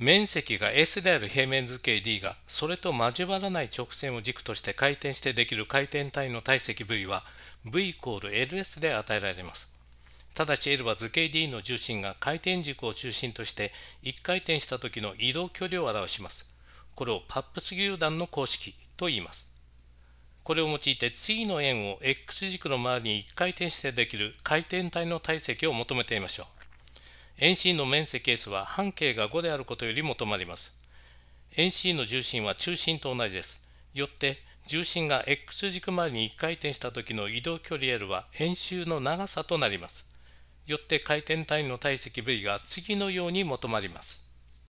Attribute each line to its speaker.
Speaker 1: 面積が S である平面図形 D がそれと交わらない直線を軸として回転してできる回転体の体積 V は V イコール LS で与えられます。ただし L は図形 D の重心が回転軸を中心として1回転した時の移動距離を表します。これをパップス牛団の公式と言います。これを用いて次の円を X 軸の周りに1回転してできる回転体の体積を求めてみましょう。円心の面積 S は半径が5であることより求まります。円心の重心は中心と同じです。よって重心が X 軸周りに1回転した時の移動距離 L は円周の長さとなります。よって回転単位の体積 V が次のように求まります。